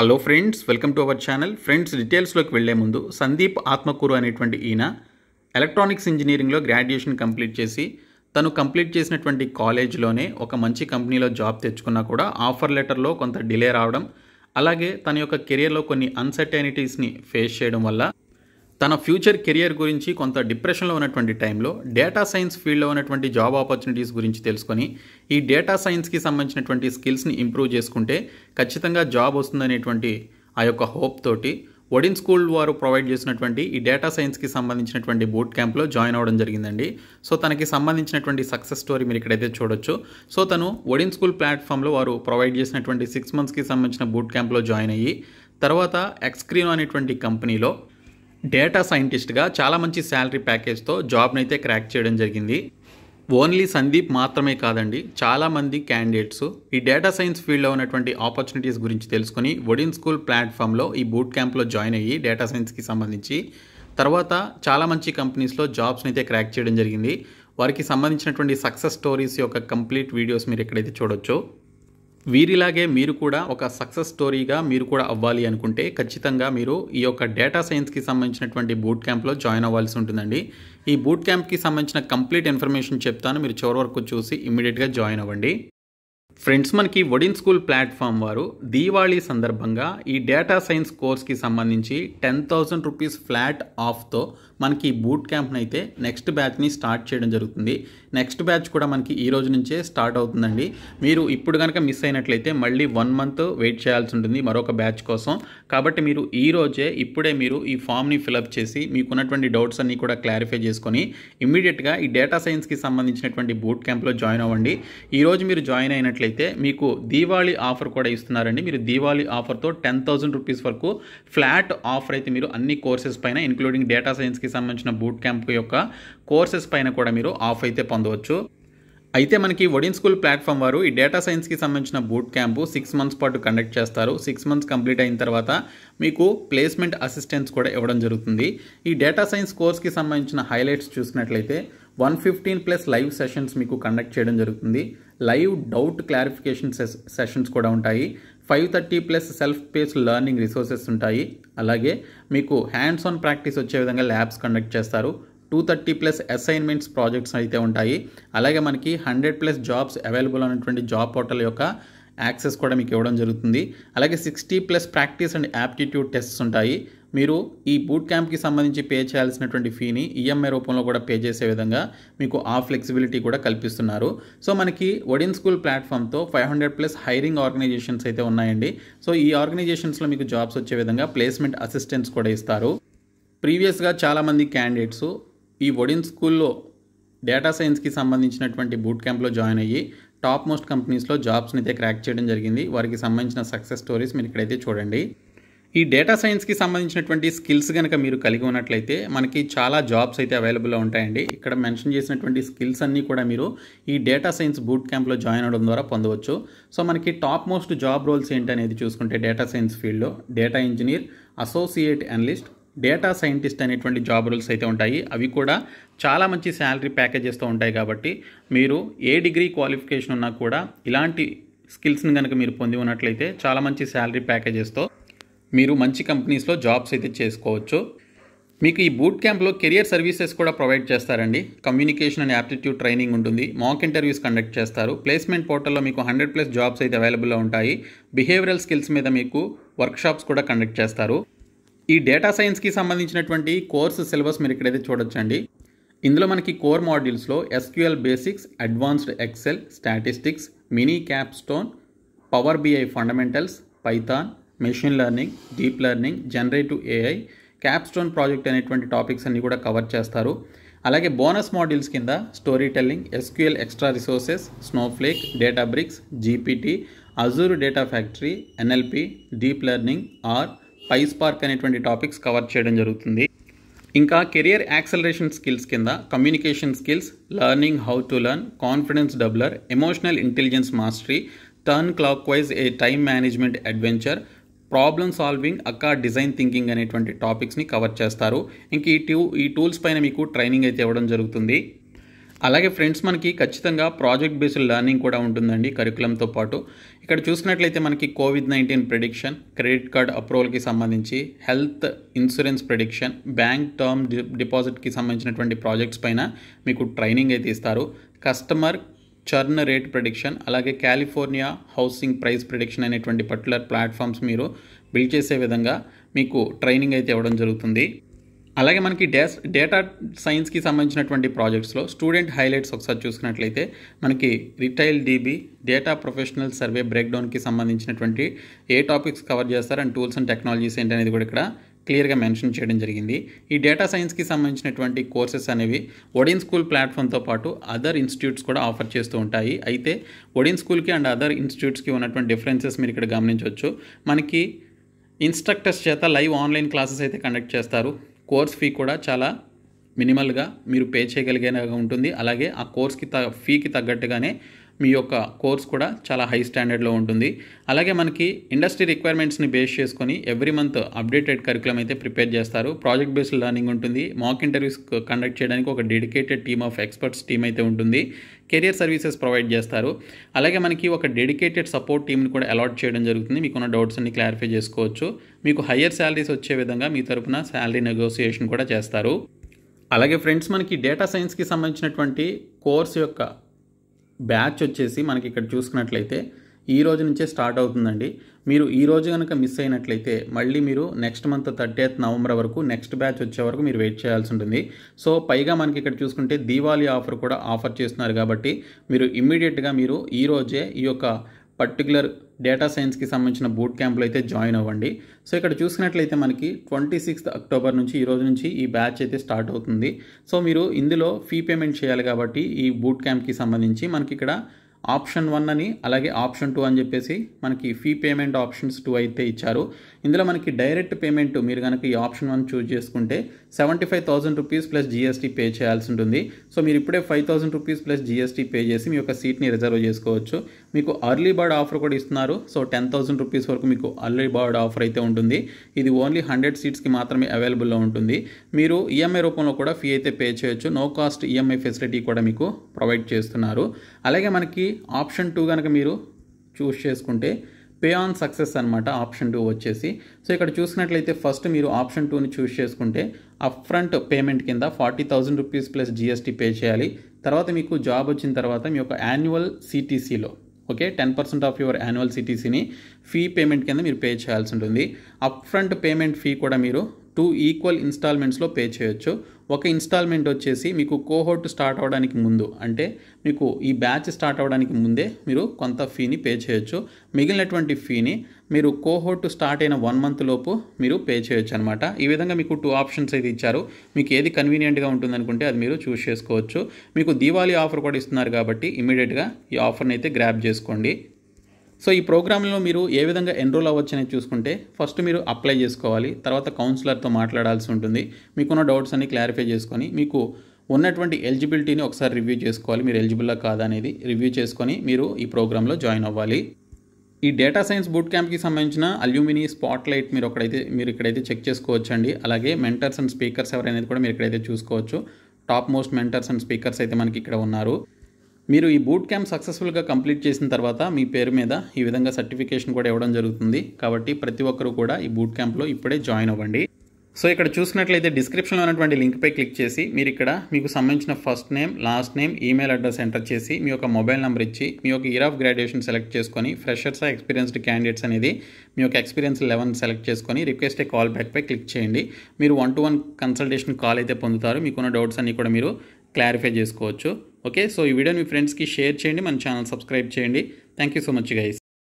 hello friends welcome to our channel friends డీటెయిల్స్లోకి వెళ్లే ముందు సందీప్ ఆత్మకూరు అనేటువంటి ఈయన ఎలక్ట్రానిక్స్ ఇంజనీరింగ్లో గ్రాడ్యుయేషన్ కంప్లీట్ చేసి తను కంప్లీట్ చేసినటువంటి కాలేజ్లోనే ఒక మంచి కంపెనీలో జాబ్ తెచ్చుకున్నా కూడా ఆఫర్ లెటర్లో కొంత డిలే రావడం అలాగే తన యొక్క కెరియర్లో కొన్ని అన్సర్టైనిటీస్ని ఫేస్ చేయడం వల్ల తన ఫ్యూచర్ కెరియర్ గురించి కొంత డిప్రెషన్లో ఉన్నటువంటి టైంలో డేటా సైన్స్ ఫీల్డ్లో ఉన్నటువంటి జాబ్ ఆపర్చునిటీస్ గురించి తెలుసుకొని ఈ డేటా సైన్స్కి సంబంధించినటువంటి స్కిల్స్ని ఇంప్రూవ్ చేసుకుంటే ఖచ్చితంగా జాబ్ వస్తుందనేటువంటి ఆ యొక్క హోప్ తోటి ఒడిన్ స్కూల్ వారు ప్రొవైడ్ చేసినటువంటి ఈ డేటా సైన్స్కి సంబంధించినటువంటి బూట్ క్యాంప్లో జాయిన్ అవ్వడం జరిగిందండి సో తనకి సంబంధించినటువంటి సక్సెస్ స్టోరీ మీరు ఇక్కడైతే చూడొచ్చు సో తను ఒడిన్ స్కూల్ ప్లాట్ఫామ్లో వారు ప్రొవైడ్ చేసినటువంటి సిక్స్ మంత్స్కి సంబంధించిన బూట్ క్యాంప్లో జాయిన్ అయ్యి తర్వాత ఎక్స్క్రీన్ అనేటువంటి కంపెనీలో డేటా సైంటిస్ట్గా చాలా మంచి శాలరీ ప్యాకేజ్తో జాబ్ని అయితే క్రాక్ చేయడం జరిగింది ఓన్లీ సందీప్ మాత్రమే కాదండి చాలామంది క్యాండిడేట్స్ ఈ డేటా సైన్స్ ఫీల్డ్లో ఉన్నటువంటి ఆపర్చునిటీస్ గురించి తెలుసుకుని ఒడిన్ స్కూల్ ప్లాట్ఫామ్లో ఈ బూట్ క్యాంప్లో జాయిన్ అయ్యి డేటా సైన్స్కి సంబంధించి తర్వాత చాలా మంచి కంపెనీస్లో జాబ్స్ని అయితే క్రాక్ చేయడం జరిగింది వారికి సంబంధించినటువంటి సక్సెస్ స్టోరీస్ యొక్క కంప్లీట్ వీడియోస్ మీరు ఎక్కడైతే చూడొచ్చు వీరిలాగే మీరు కూడా ఒక సక్సెస్ స్టోరీగా మీరు కూడా అవ్వాలి అనుకుంటే ఖచ్చితంగా మీరు ఈ యొక్క డేటా సైన్స్కి సంబంధించినటువంటి బూట్ క్యాంప్లో జాయిన్ అవ్వాల్సి ఉంటుందండి ఈ బూట్ క్యాంప్కి సంబంధించిన కంప్లీట్ ఇన్ఫర్మేషన్ చెప్తాను మీరు చివరి వరకు చూసి ఇమ్మీడియట్గా జాయిన్ అవ్వండి ఫ్రెండ్స్ మనకి వడిన్ స్కూల్ ప్లాట్ఫామ్ వారు దీవాళీ సందర్భంగా ఈ డేటా సైన్స్ కోర్స్కి సంబంధించి టెన్ థౌజండ్ రూపీస్ ఫ్లాట్ ఆఫ్తో మనకి బూట్ క్యాంప్ని అయితే నెక్స్ట్ బ్యాచ్ని స్టార్ట్ చేయడం జరుగుతుంది నెక్స్ట్ బ్యాచ్ కూడా మనకి ఈ రోజు నుంచే స్టార్ట్ అవుతుందండి మీరు ఇప్పుడు కనుక మిస్ అయినట్లయితే మళ్ళీ వన్ మంత్ వెయిట్ చేయాల్సి ఉంటుంది మరొక బ్యాచ్ కోసం కాబట్టి మీరు ఈ రోజే ఇప్పుడే మీరు ఈ ఫామ్ని ఫిలప్ చేసి మీకున్నటువంటి డౌట్స్ అన్నీ కూడా క్లారిఫై చేసుకొని ఇమీడియట్గా ఈ డేటా సైన్స్కి సంబంధించినటువంటి బూట్ క్యాంప్లో జాయిన్ అవ్వండి ఈరోజు మీరు జాయిన్ అయినట్లయితే మీకు దీవాళీ ఆఫర్ కూడా ఇస్తున్నారండి మీరు దీవాళీ ఆఫర్తో టెన్ థౌసండ్ రూపీస్ వరకు ఫ్లాట్ ఆఫర్ అయితే మీరు అన్ని కోర్సెస్ పైన ఇంక్లూడింగ్ డేటా సైన్స్కి సంబంధించిన బూట్ క్యాంప్ యొక్క కోర్సెస్ పైన కూడా మీరు ఆఫ్ అయితే పొందవచ్చు అయితే మనకి ఒడిన్ స్కూల్ ప్లాట్ఫామ్ వారు ఈ డేటా సైన్స్కి సంబంధించిన బూట్ క్యాంపు సిక్స్ మంత్స్ పాటు కండక్ట్ చేస్తారు సిక్స్ మంత్స్ కంప్లీట్ అయిన తర్వాత మీకు ప్లేస్మెంట్ అసిస్టెన్స్ కూడా ఇవ్వడం జరుగుతుంది ఈ డేటా సైన్స్ కోర్స్కి సంబంధించిన హైలైట్స్ చూసినట్లయితే one fifteen plus live sessions మీకు కండక్ట్ చేయడం జరుగుతుంది లైవ్ డౌట్ క్లారిఫికేషన్ సెషన్స్ కూడా ఉంటాయి five thirty plus self pace learning resources ఉంటాయి అలాగే మీకు హ్యాండ్స్ ఆన్ ప్రాక్టీస్ వచ్చే విధంగా ల్యాబ్స్ కండక్ట్ చేస్తారు two thirty plus assignments projects అయితే ఉంటాయి అలాగే మనకి హండ్రెడ్ ప్లస్ జాబ్స్ అవైలబుల్ అనేటువంటి జాబ్ పోర్టల్ యొక్క యాక్సెస్ కూడా మీకు ఇవ్వడం జరుగుతుంది అలాగే sixty plus practice and aptitude tests ఉంటాయి మీరు ఈ బూట్ క్యాంప్కి సంబంధించి పే చేయాల్సినటువంటి ఫీని ఈఎంఐ e రూపంలో కూడా పే చేసే విధంగా మీకు ఆ ఫ్లెక్సిబిలిటీ కూడా కల్పిస్తున్నారు సో మనకి ఒడిన్ స్కూల్ ప్లాట్ఫామ్తో five hundred plus hiring organizations అయితే ఉన్నాయండి సో ఈ ఆర్గనైజేషన్స్లో మీకు జాబ్స్ వచ్చే విధంగా ప్లేస్మెంట్ అసిస్టెన్స్ కూడా ఇస్తారు ప్రీవియస్గా చాలామంది క్యాండిడేట్స్ ఈ ఒడిన్ స్కూల్లో డేటా సైన్స్కి సంబంధించినటువంటి బూట్ క్యాంప్లో జాయిన్ అయ్యి టాప్ మోస్ట్ కంపెనీస్లో జాబ్స్ని అయితే క్రాక్ చేయడం జరిగింది వారికి సంబంధించిన సక్సెస్ స్టోరీస్ మీరు ఇక్కడైతే చూడండి ఈ డేటా సైన్స్కి సంబంధించినటువంటి స్కిల్స్ కనుక మీరు కలిగి ఉన్నట్లయితే మనకి చాలా జాబ్స్ అయితే అవైలబుల్లో ఉంటాయండి ఇక్కడ మెన్షన్ చేసినటువంటి స్కిల్స్ అన్నీ కూడా మీరు ఈ డేటా సైన్స్ బూట్ క్యాంప్లో జాయిన్ అవడం ద్వారా పొందవచ్చు సో మనకి టాప్ మోస్ట్ జాబ్ రోల్స్ ఏంటనేది చూసుకుంటే డేటా సైన్స్ ఫీల్డ్లో data engineer associate analyst data scientist అనేటువంటి జాబ్ రోల్స్ అయితే ఉంటాయి అవి కూడా చాలా మంచి శాలరీ ప్యాకేజెస్తో ఉంటాయి కాబట్టి మీరు ఏ డిగ్రీ క్వాలిఫికేషన్ ఉన్నా కూడా ఇలాంటి స్కిల్స్ని కనుక మీరు పొంది ఉన్నట్లయితే చాలా మంచి శాలరీ ప్యాకేజెస్తో మీరు మంచి కంపెనీస్లో జాబ్స్ అయితే చేసుకోవచ్చు మీకు ఈ బూట్ క్యాంప్లో కెరియర్ సర్వీసెస్ కూడా ప్రొవైడ్ చేస్తారండి కమ్యూనికేషన్ అండ్ యాప్టిట్యూడ్ ట్రైనింగ్ ఉంటుంది మాక్ ఇంటర్వ్యూస్ కండక్ట్ చేస్తారు ప్లేస్మెంట్ పోర్టల్లో మీకు హండ్రెడ్ ప్లస్ జాబ్స్ అయితే అవైలబుల్లో ఉంటాయి బిహేవియరల్ స్కిల్స్ మీద మీకు వర్క్షాప్స్ కూడా కండక్ట్ చేస్తారు ఈ డేటా సైన్స్కి సంబంధించినటువంటి కోర్సు సిలబస్ మీరు ఇక్కడైతే చూడొచ్చండి ఇందులో మనకి కోర్ మాడ్యూల్స్లో SQL basics advanced Excel statistics mini capstone power BI fundamentals Python machine learning deep learning generative AI capstone project అనేటువంటి టాపిక్స్ అన్ని కూడా కవర్ చేస్తారు అలాగే బోనస్ మాడ్యూల్స్ కింద storytelling SQL extra resources Snowflake Databricks GPT Azure data factory NLP deep learning R PySpark అనేటువంటి టాపిక్స్ cover చేయడం జరుగుతుంది ఇంకా కెరియర్ యాక్సలరేషన్ స్కిల్స్ కింద communication skills learning how to learn confidence doubler emotional intelligence mastery turn clockwise a time management adventure problem solving అక్క design thinking అనేటువంటి టాపిక్స్ని cover చేస్తారు ఇంక ఈ టూ ఈ టూల్స్ పైన మీకు ట్రైనింగ్ అయితే ఇవ్వడం జరుగుతుంది అలాగే ఫ్రెండ్స్ మనకి ఖచ్చితంగా ప్రాజెక్ట్ బేస్డ్ లెర్నింగ్ కూడా ఉంటుందండి కరికులంతో పాటు ఇక్కడ చూసినట్లయితే మనకి Covid nineteen prediction credit card అప్రూవల్కి సంబంధించి health insurance prediction bank term డిపాజిట్కి సంబంధించినటువంటి ప్రాజెక్ట్స్ పైన మీకు ట్రైనింగ్ అయితే ఇస్తారు కస్టమర్ చర్న్ రేట్ ప్రిడిక్షన్ అలాగే కాలిఫోర్నియా హౌసింగ్ ప్రైస్ ప్రిడిక్షన్ అనేటువంటి పర్టికులర్ ప్లాట్ఫామ్స్ మీరు బిల్డ్ చేసే విధంగా మీకు ట్రైనింగ్ అయితే ఇవ్వడం జరుగుతుంది అలాగే మనకి డేస్ డేటా సైన్స్కి సంబంధించినటువంటి ప్రాజెక్ట్స్లో స్టూడెంట్ హైలైట్స్ ఒకసారి చూసుకున్నట్లయితే మనకి retail DB data professional survey బ్రేక్డౌన్కి సంబంధించినటువంటి ఏ టాపిక్స్ కవర్ చేస్తారు అండ్ టూల్స్ అండ్ టెక్నాలజీస్ ఏంటనేది కూడా ఇక్కడ క్లియర్గా మెన్షన్ చేయడం జరిగింది ఈ డేటా సైన్స్కి సంబంధించినటువంటి కోర్సెస్ అనేవి ఒడిన్ స్కూల్ ప్లాట్ఫామ్తో పాటు అదర్ ఇన్స్టిట్యూట్స్ కూడా ఆఫర్ చేస్తూ ఉంటాయి అయితే ఒడిన్ స్కూల్కి అండ్ అదర్ ఇన్స్టిట్యూట్స్కి ఉన్నటువంటి డిఫరెన్సెస్ మీరు ఇక్కడ గమనించవచ్చు మనకి ఇన్స్ట్రక్టర్స్ చేత లైవ్ ఆన్లైన్ క్లాసెస్ అయితే కండక్ట్ చేస్తారు కోర్స్ ఫీ కూడా చాలా మినిమల్గా మీరు పే చేయగలిగేలాగా ఉంటుంది అలాగే ఆ కోర్స్కి త ఫీకి తగ్గట్టుగానే మీ యొక్క కోర్స్ కూడా చాలా హై స్టాండర్డ్లో ఉంటుంది అలాగే మనకి ఇండస్ట్రీ రిక్వైర్మెంట్స్ని బేస్ చేసుకొని ఎవ్రీ మంత్ అప్డేటెడ్ కరికులం అయితే ప్రిపేర్ చేస్తారు ప్రాజెక్ట్ బేస్డ్ లర్నింగ్ ఉంటుంది మాక్ ఇంటర్వ్యూస్ కండక్ట్ చేయడానికి ఒక dedicated team of experts team అయితే ఉంటుంది కెరియర్ సర్వీసెస్ ప్రొవైడ్ చేస్తారు అలాగే మనకి ఒక డెడికేటెడ్ సపోర్ట్ టీమ్ని కూడా అలాట్ చేయడం జరుగుతుంది మీకున్న డౌట్స్ అన్ని క్లారిఫై చేసుకోవచ్చు మీకు హయ్యర్ శాలరీస్ వచ్చే విధంగా మీ తరఫున శాలరీ నెగోసియేషన్ కూడా చేస్తారు అలాగే ఫ్రెండ్స్ మనకి డేటా సైన్స్కి సంబంధించినటువంటి కోర్స్ యొక్క బ్యాచ్ వచ్చేసి మనకి ఇక్కడ చూసుకున్నట్లయితే ఈ రోజు నుంచే స్టార్ట్ అవుతుందండి మీరు ఈ రోజు కనుక మిస్ అయినట్లయితే మళ్ళీ మీరు నెక్స్ట్ మంత్ థర్టీఎత్ నవంబర్ వరకు నెక్స్ట్ బ్యాచ్ వచ్చే వరకు మీరు వెయిట్ చేయాల్సి ఉంటుంది సో పైగా మనకి ఇక్కడ చూసుకుంటే దీవాళీ ఆఫర్ కూడా ఆఫర్ చేస్తున్నారు కాబట్టి మీరు ఇమ్మీడియట్గా మీరు ఈ రోజే ఈ యొక్క పర్టికులర్ డేటా సైన్స్కి సంబంధించిన బూట్ క్యాంప్లో అయితే జాయిన్ అవ్వండి సో ఇక్కడ చూసినట్లయితే మనకి ట్వంటీ సిక్స్త్ అక్టోబర్ నుంచి ఈరోజు నుంచి ఈ బ్యాచ్ అయితే స్టార్ట్ అవుతుంది సో మీరు ఇందులో ఫీ పేమెంట్ చేయాలి కాబట్టి ఈ బూట్ క్యాంప్కి సంబంధించి మనకి ఇక్కడ ఆప్షన్ వన్ అని అలాగే ఆప్షన్ టూ అని చెప్పేసి మనకి ఫీ పేమెంట్ ఆప్షన్స్ టూ అయితే ఇచ్చారు ఇందులో మనకి డైరెక్ట్ పేమెంట్ మీరు కనుక ఈ ఆప్షన్ వన్ చూజ్ చేసుకుంటే seventy five thousand rupees plus GST pay చేయాల్సి ఉంటుంది సో మీరు ఇప్పుడే five thousand rupees plus GST pay చేసి మీ యొక్క సీట్ని రిజర్వ్ చేసుకోవచ్చు మీకు అర్లీ బర్డ్ ఆఫర్ కూడా ఇస్తున్నారు సో టెన్ థౌసండ్ రూపీస్ వరకు మీకు అర్లీ బర్డ్ ఆఫర్ అయితే ఉంటుంది ఇది ఓన్లీ హండ్రెడ్ సీట్స్కి మాత్రమే అవైలబుల్లో ఉంటుంది మీరు ఈఎంఐ e రూపంలో కూడా ఫీ అయితే పే చేయొచ్చు నో కాస్ట్ ఈఎంఐ ఫెసిలిటీ కూడా మీకు ప్రొవైడ్ చేస్తున్నారు అలాగే మనకి ఆప్షన్ టూ కనుక మీరు చూస్ చేసుకుంటే పే ఆన్ సక్సెస్ అనమాట ఆప్షన్ టూ వచ్చేసి సో ఇక్కడ చూసినట్లయితే ఫస్ట్ మీరు ఆప్షన్ టూని చూస్ చేసుకుంటే అప్ఫ్రంట్ పేమెంట్ కింద forty thousand rupees plus GST pay చేయాలి తర్వాత మీకు జాబ్ వచ్చిన తర్వాత మీ యొక్క యాన్యువల్ సిటీసీలో okay ten percent of your annual సిటీసీని ఫీ పేమెంట్ కింద మీరు పే చేయాల్సి ఉంటుంది అప్ ఫ్రంట్ పేమెంట్ ఫీ కూడా మీరు టూ ఈక్వల్ ఇన్స్టాల్మెంట్స్లో పే చేయొచ్చు ఒక ఇన్స్టాల్మెంట్ వచ్చేసి మీకు కోహోట్ స్టార్ట్ అవ్వడానికి ముందు అంటే మీకు ఈ బ్యాచ్ స్టార్ట్ అవ్వడానికి ముందే మీరు కొంత ఫీని పే చేయొచ్చు మిగిలినటువంటి ఫీని మీరు కోహోట్ స్టార్ట్ అయిన వన్ మంత్ లోపు మీరు పే చేయొచ్చు అనమాట ఈ విధంగా మీకు టూ ఆప్షన్స్ అయితే ఇచ్చారు మీకు ఏది కన్వీనియంట్గా ఉంటుందనుకుంటే అది మీరు చూస్ చేసుకోవచ్చు మీకు దీవాళీ ఆఫర్ కూడా ఇస్తున్నారు కాబట్టి ఇమీడియట్గా ఈ ఆఫర్ని అయితే గ్రాప్ చేసుకోండి సో ఈ ప్రోగ్రాంలో మీరు ఏ విధంగా ఎన్రోల్ అవ్వచ్చు అనేది చూసుకుంటే ఫస్ట్ మీరు అప్లై చేసుకోవాలి తర్వాత కౌన్సిలర్తో మాట్లాడాల్సి ఉంటుంది మీకున్న డౌట్స్ అన్ని క్లారిఫై చేసుకొని మీకు ఉన్నటువంటి ఎలిజిబిలిటీని ఒకసారి రివ్యూ చేసుకోవాలి మీరు ఎలిజిబుల్లా కాదా అనేది రివ్యూ చేసుకొని మీరు ఈ ప్రోగ్రాంలో జాయిన్ అవ్వాలి ఈ డేటా సైన్స్ బూట్ క్యాంప్కి సంబంధించిన అల్యూమిని స్పాట్లైట్ మీరు ఒకడైతే మీరు ఇక్కడైతే చెక్ చేసుకోవచ్చండి అలాగే మెంటర్స్ అండ్ స్పీకర్స్ ఎవరైనా కూడా మీరు ఇక్కడైతే చూసుకోవచ్చు top most mentors and speakers అయితే మనకి ఇక్కడ ఉన్నారు మీరు ఈ బూట్ క్యాంప్ సక్సెస్ఫుల్గా కంప్లీట్ చేసిన తర్వాత మీ పేరు మీద ఈ విధంగా సర్టిఫికేషన్ కూడా ఇవ్వడం జరుగుతుంది కాబట్టి ప్రతి ఒక్కరూ కూడా ఈ బూట్ క్యాంప్లో ఇప్పుడే జాయిన్ అవ్వండి సో ఇక్కడ చూసినట్లయితే డిస్క్రిప్షన్లో ఉన్నటువంటి లింక్పై క్లిక్ చేసి మీరు ఇక్కడ మీకు సంబంధించిన first name last name email address enter చేసి మీ యొక్క మొబైల్ నెంబర్ ఇచ్చి మీ యొక్క ఇయర్ ఆఫ్ గ్రాడ్యుయేషన్ సెలెక్ట్ చేసుకొని ఫ్రెషర్స్ ఎక్స్పీరియన్స్డ్ క్యాండిడేట్స్ అనేది మీ యొక్క ఎక్స్పీరియన్స్ లెవెన్ సెలెక్ట్ చేసుకొని రిక్వెస్ట్ ఏ కాల్ బ్యాక్పై క్లిక్ చేయండి మీరు one to one consultation call అయితే పొందుతారు మీకున్న డౌట్స్ అన్నీ కూడా మీరు క్లారిఫై చేసుకోవచ్చు ఓకే సో ఈ వీడియోని మీ ఫ్రెండ్స్కి షేర్ చేయండి మన ఛానల్ సబ్స్క్రైబ్ చేయండి thank you so much guys